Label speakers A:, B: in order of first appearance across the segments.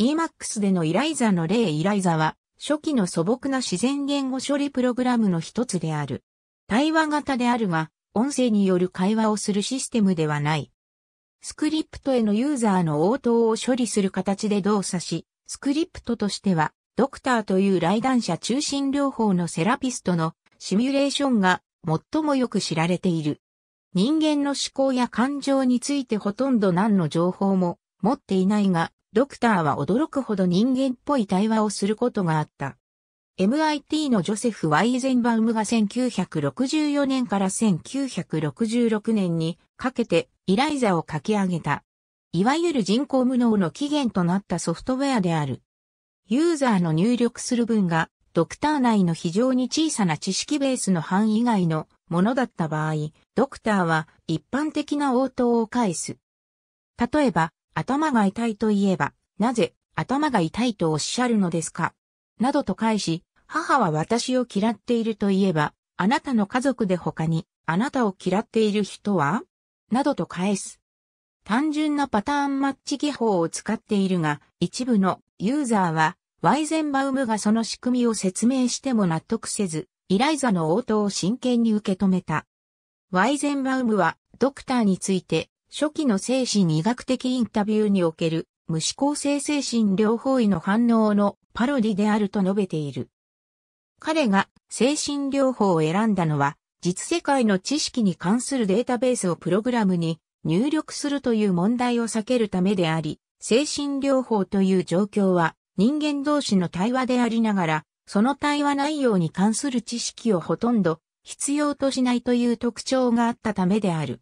A: EMAX でのイライザの例イライザは、初期の素朴な自然言語処理プログラムの一つである。対話型であるが、音声による会話をするシステムではない。スクリプトへのユーザーの応答を処理する形で動作し、スクリプトとしては、ドクターという来談者中心療法のセラピストのシミュレーションが最もよく知られている。人間の思考や感情についてほとんど何の情報も持っていないが、ドクターは驚くほど人間っぽい対話をすることがあった。MIT のジョセフ・ワイゼンバウムが1964年から1966年にかけてイライザを書き上げた。いわゆる人工無能の起源となったソフトウェアである。ユーザーの入力する分がドクター内の非常に小さな知識ベースの範囲外のものだった場合、ドクターは一般的な応答を返す。例えば、頭が痛いといえば、なぜ頭が痛いとおっしゃるのですかなどと返し、母は私を嫌っているといえば、あなたの家族で他に、あなたを嫌っている人はなどと返す。単純なパターンマッチ技法を使っているが、一部のユーザーは、ワイゼンバウムがその仕組みを説明しても納得せず、イライザの応答を真剣に受け止めた。ワイゼンバウムは、ドクターについて、初期の精神医学的インタビューにおける無指向性精神療法医の反応のパロディであると述べている。彼が精神療法を選んだのは、実世界の知識に関するデータベースをプログラムに入力するという問題を避けるためであり、精神療法という状況は人間同士の対話でありながら、その対話内容に関する知識をほとんど必要としないという特徴があったためである。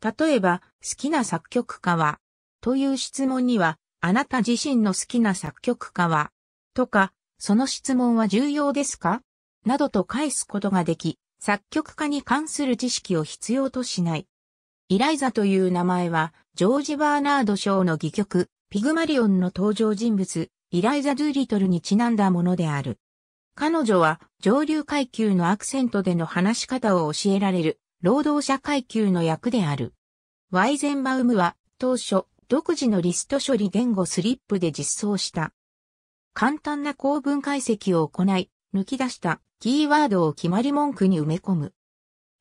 A: 例えば、好きな作曲家はという質問には、あなた自身の好きな作曲家はとか、その質問は重要ですかなどと返すことができ、作曲家に関する知識を必要としない。イライザという名前は、ジョージ・バーナード・ショーの戯曲、ピグマリオンの登場人物、イライザ・ドゥーリトルにちなんだものである。彼女は上流階級のアクセントでの話し方を教えられる労働者階級の役である。ワイゼンバウムは当初独自のリスト処理言語スリップで実装した。簡単な構文解析を行い、抜き出したキーワードを決まり文句に埋め込む。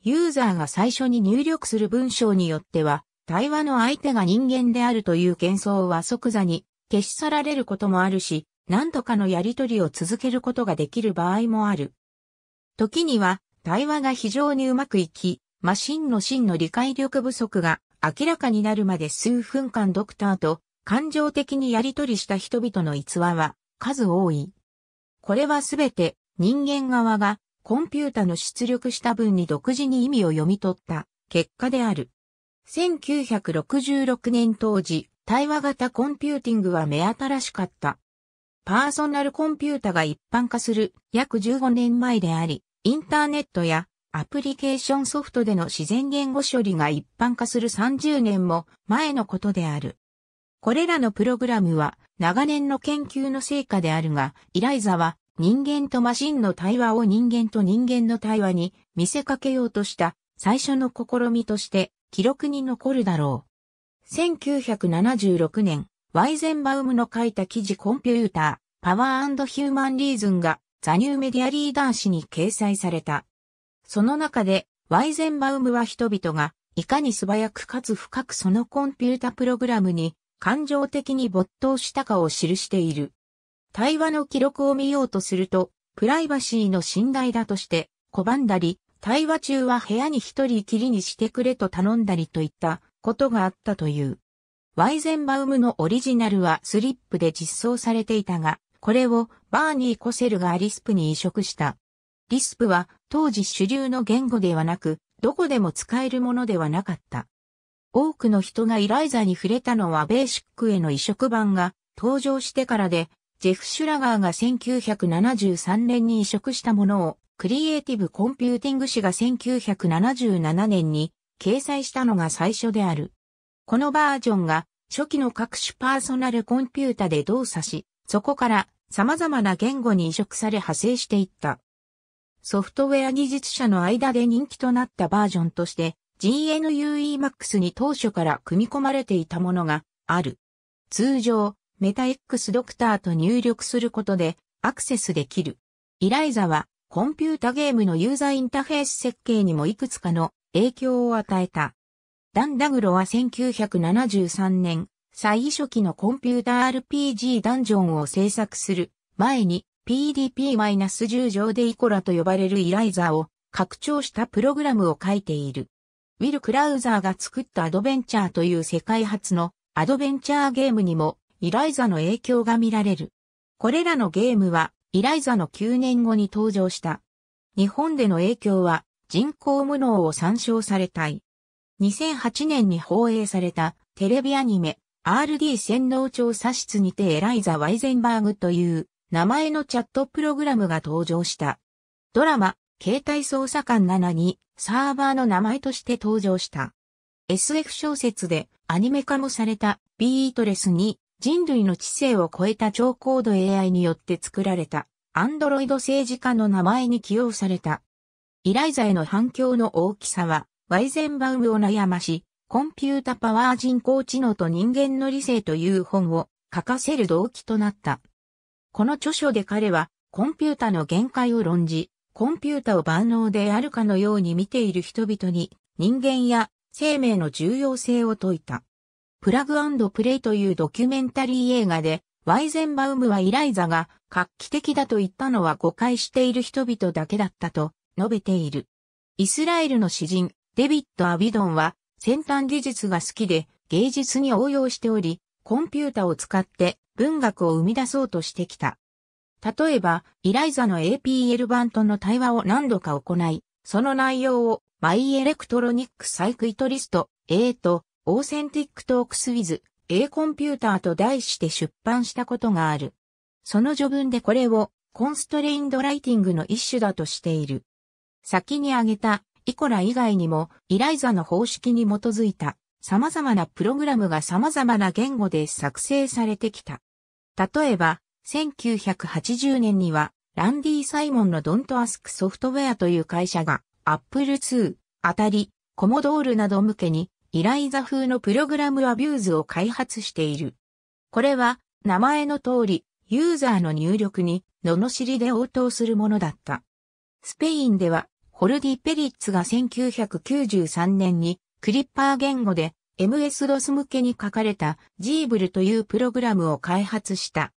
A: ユーザーが最初に入力する文章によっては、対話の相手が人間であるという幻想は即座に消し去られることもあるし、何とかのやりとりを続けることができる場合もある。時には、対話が非常にうまくいき、マシンの真の理解力不足が明らかになるまで数分間ドクターと感情的にやり取りした人々の逸話は数多い。これはすべて人間側がコンピュータの出力した分に独自に意味を読み取った結果である。1966年当時、対話型コンピューティングは目新しかった。パーソナルコンピュータが一般化する約15年前であり、インターネットやアプリケーションソフトでの自然言語処理が一般化する30年も前のことである。これらのプログラムは長年の研究の成果であるが、イライザは人間とマシンの対話を人間と人間の対話に見せかけようとした最初の試みとして記録に残るだろう。1976年、ワイゼンバウムの書いた記事コンピューター、パワーヒューマンリーズンがザニューメディアリーダー誌に掲載された。その中で、ワイゼンバウムは人々が、いかに素早くかつ深くそのコンピュータプログラムに、感情的に没頭したかを記している。対話の記録を見ようとすると、プライバシーの信頼だとして、拒んだり、対話中は部屋に一人きりにしてくれと頼んだりといったことがあったという。ワイゼンバウムのオリジナルはスリップで実装されていたが、これをバーニー・コセルがリスプに移植した。リスプは当時主流の言語ではなく、どこでも使えるものではなかった。多くの人がイライザに触れたのはベーシックへの移植版が登場してからで、ジェフ・シュラガーが1973年に移植したものを、クリエイティブ・コンピューティング誌が1977年に掲載したのが最初である。このバージョンが初期の各種パーソナルコンピュータで動作し、そこから様々な言語に移植され派生していった。ソフトウェア技術者の間で人気となったバージョンとして GNUEMAX に当初から組み込まれていたものがある。通常、メタ X ドクターと入力することでアクセスできる。イライザはコンピュータゲームのユーザーインターフェース設計にもいくつかの影響を与えた。ダンダグロは1973年、最初期のコンピュータ RPG ダンジョンを制作する前に PDP-10 上でイコラと呼ばれるイライザーを拡張したプログラムを書いている。ウィル・クラウザーが作ったアドベンチャーという世界初のアドベンチャーゲームにもイライザの影響が見られる。これらのゲームはイライザの9年後に登場した。日本での影響は人工無能を参照されたい。2008年に放映されたテレビアニメ RD 洗脳調査室にてエライザ・ワイゼンバーグという名前のチャットプログラムが登場した。ドラマ、携帯操作官7にサーバーの名前として登場した。SF 小説でアニメ化もされたビートレスに人類の知性を超えた超高度 AI によって作られたアンドロイド政治家の名前に起用された。イライザへの反響の大きさはワイゼンバウムを悩まし、コンピュータパワー人工知能と人間の理性という本を書かせる動機となった。この著書で彼は、コンピュータの限界を論じ、コンピュータを万能であるかのように見ている人々に、人間や生命の重要性を説いた。プラグプレイというドキュメンタリー映画で、ワイゼンバウムはイライザが画期的だと言ったのは誤解している人々だけだったと述べている。イスラエルの詩人、デビッド・アビドンは先端技術が好きで芸術に応用しており、コンピュータを使って文学を生み出そうとしてきた。例えば、イライザの APL 版との対話を何度か行い、その内容を、マイエレクトロニックサイクイトリスト、A と、オーセンティックトークスウィズ、A コンピューターと題して出版したことがある。その序文でこれを、コンストレインドライティングの一種だとしている。先に挙げた、イコラ以外にも、イライザの方式に基づいた、様々なプログラムが様々な言語で作成されてきた。例えば、1980年には、ランディ・サイモンのドントアスクソフトウェアという会社が、Apple II、あたり、コモドールなど向けに、イライザ風のプログラムアビューズを開発している。これは、名前の通り、ユーザーの入力に、罵りで応答するものだった。スペインでは、ホルディ・ペリッツが1993年に、クリッパー言語で、MS-DOS 向けに書かれた g ーブルというプログラムを開発した。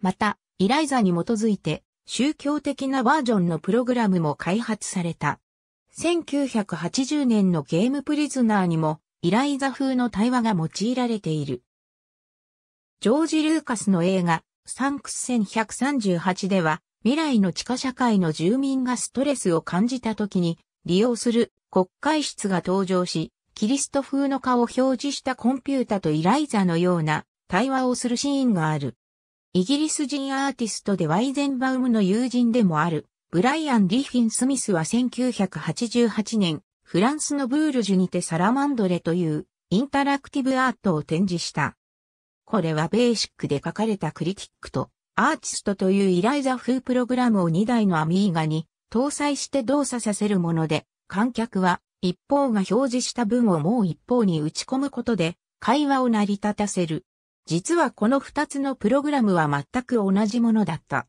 A: また、イライザに基づいて宗教的なバージョンのプログラムも開発された。1980年のゲームプリズナーにもイライザ風の対話が用いられている。ジョージ・ルーカスの映画サンクス1138では未来の地下社会の住民がストレスを感じた時に利用する国会室が登場し、キリスト風の顔を表示したコンピュータとイライザのような対話をするシーンがある。イギリス人アーティストでワイゼンバウムの友人でもある、ブライアン・リフィン・スミスは1988年、フランスのブールジュにてサラマンドレというインタラクティブアートを展示した。これはベーシックで書かれたクリティックとアーティストというイライザ風プログラムを2台のアミーガに搭載して動作させるもので、観客は一方が表示した文をもう一方に打ち込むことで会話を成り立たせる。実はこの二つのプログラムは全く同じものだった。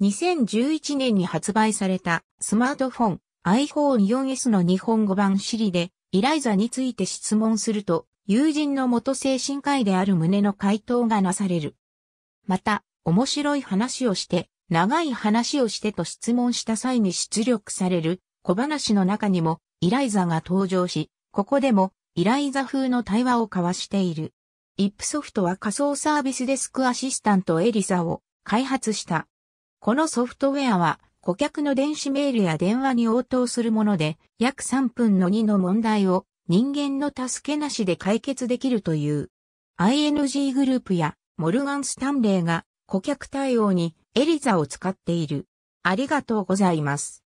A: 2011年に発売されたスマートフォン iPhone4S の日本語版シリでイライザについて質問すると友人の元精神科医である旨の回答がなされる。また、面白い話をして、長い話をしてと質問した際に出力される小話の中にもイライザが登場し、ここでもイライザ風の対話を交わしている。イップソフトは仮想サービスデスクアシスタントエリザを開発した。このソフトウェアは顧客の電子メールや電話に応答するもので、約3分の2の問題を人間の助けなしで解決できるという。ING グループやモルガン・スタンレーが顧客対応にエリザを使っている。ありがとうございます。